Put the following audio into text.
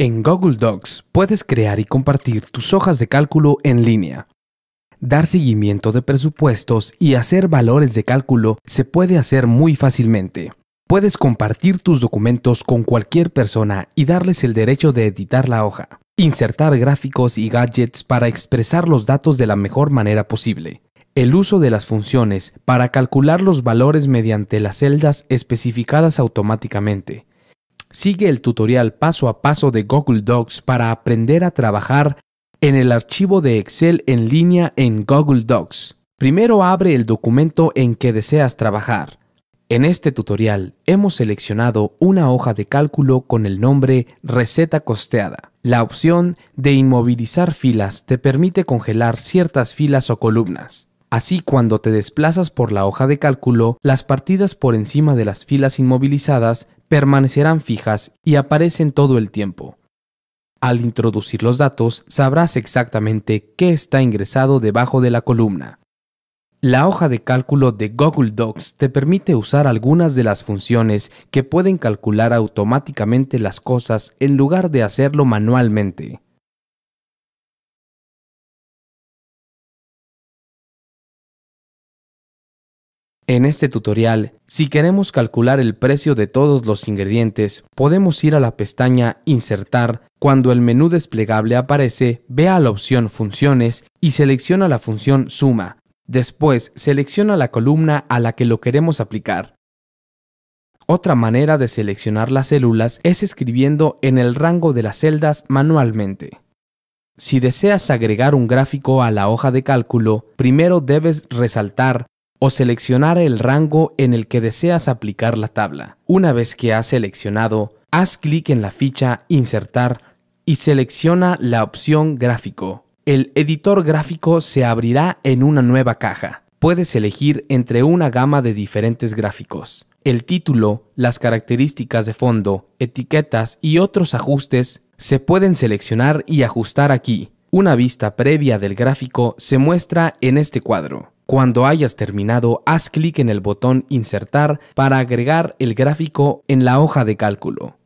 En Google Docs puedes crear y compartir tus hojas de cálculo en línea. Dar seguimiento de presupuestos y hacer valores de cálculo se puede hacer muy fácilmente. Puedes compartir tus documentos con cualquier persona y darles el derecho de editar la hoja. Insertar gráficos y gadgets para expresar los datos de la mejor manera posible. El uso de las funciones para calcular los valores mediante las celdas especificadas automáticamente Sigue el tutorial paso a paso de Google Docs para aprender a trabajar en el archivo de Excel en línea en Google Docs. Primero abre el documento en que deseas trabajar. En este tutorial hemos seleccionado una hoja de cálculo con el nombre Receta Costeada. La opción de inmovilizar filas te permite congelar ciertas filas o columnas. Así, cuando te desplazas por la hoja de cálculo, las partidas por encima de las filas inmovilizadas permanecerán fijas y aparecen todo el tiempo. Al introducir los datos, sabrás exactamente qué está ingresado debajo de la columna. La hoja de cálculo de Google Docs te permite usar algunas de las funciones que pueden calcular automáticamente las cosas en lugar de hacerlo manualmente. En este tutorial, si queremos calcular el precio de todos los ingredientes, podemos ir a la pestaña Insertar. Cuando el menú desplegable aparece, vea la opción Funciones y selecciona la función Suma. Después, selecciona la columna a la que lo queremos aplicar. Otra manera de seleccionar las células es escribiendo en el rango de las celdas manualmente. Si deseas agregar un gráfico a la hoja de cálculo, primero debes resaltar o seleccionar el rango en el que deseas aplicar la tabla. Una vez que has seleccionado, haz clic en la ficha Insertar y selecciona la opción Gráfico. El editor gráfico se abrirá en una nueva caja. Puedes elegir entre una gama de diferentes gráficos. El título, las características de fondo, etiquetas y otros ajustes se pueden seleccionar y ajustar aquí. Una vista previa del gráfico se muestra en este cuadro. Cuando hayas terminado, haz clic en el botón Insertar para agregar el gráfico en la hoja de cálculo.